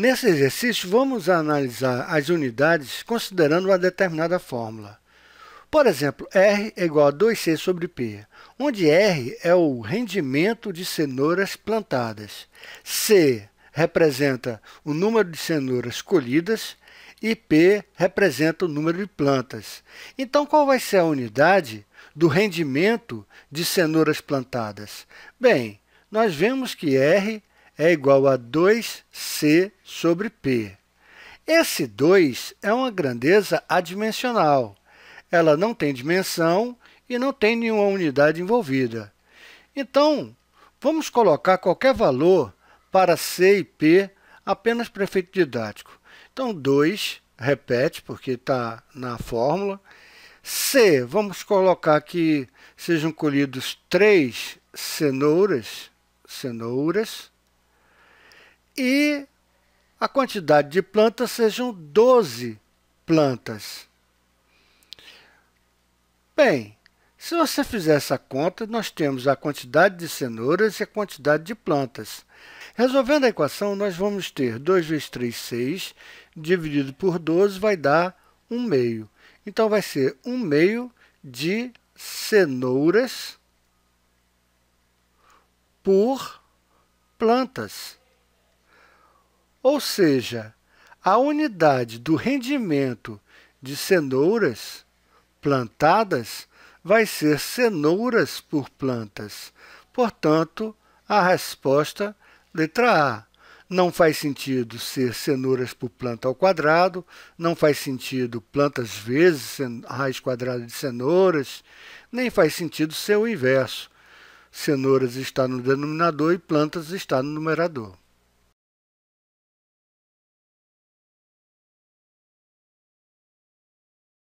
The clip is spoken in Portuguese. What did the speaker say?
Nesse exercício, vamos analisar as unidades considerando uma determinada fórmula. Por exemplo, R é igual a 2C sobre P, onde R é o rendimento de cenouras plantadas. C representa o número de cenouras colhidas e P representa o número de plantas. Então, qual vai ser a unidade do rendimento de cenouras plantadas? Bem, nós vemos que R é igual a 2C sobre P. Esse 2 é uma grandeza adimensional. Ela não tem dimensão e não tem nenhuma unidade envolvida. Então, vamos colocar qualquer valor para C e P apenas para efeito didático. Então, 2, repete, porque está na fórmula. C, vamos colocar que sejam colhidos três cenouras, cenouras e a quantidade de plantas sejam 12 plantas. Bem, se você fizer essa conta, nós temos a quantidade de cenouras e a quantidade de plantas. Resolvendo a equação, nós vamos ter 2 vezes 3, 6, dividido por 12 vai dar 1 meio. Então, vai ser 1 meio de cenouras por plantas. Ou seja, a unidade do rendimento de cenouras plantadas vai ser cenouras por plantas. Portanto, a resposta, letra A. Não faz sentido ser cenouras por planta ao quadrado, não faz sentido plantas vezes raiz quadrada de cenouras, nem faz sentido ser o inverso. Cenouras está no denominador e plantas está no numerador.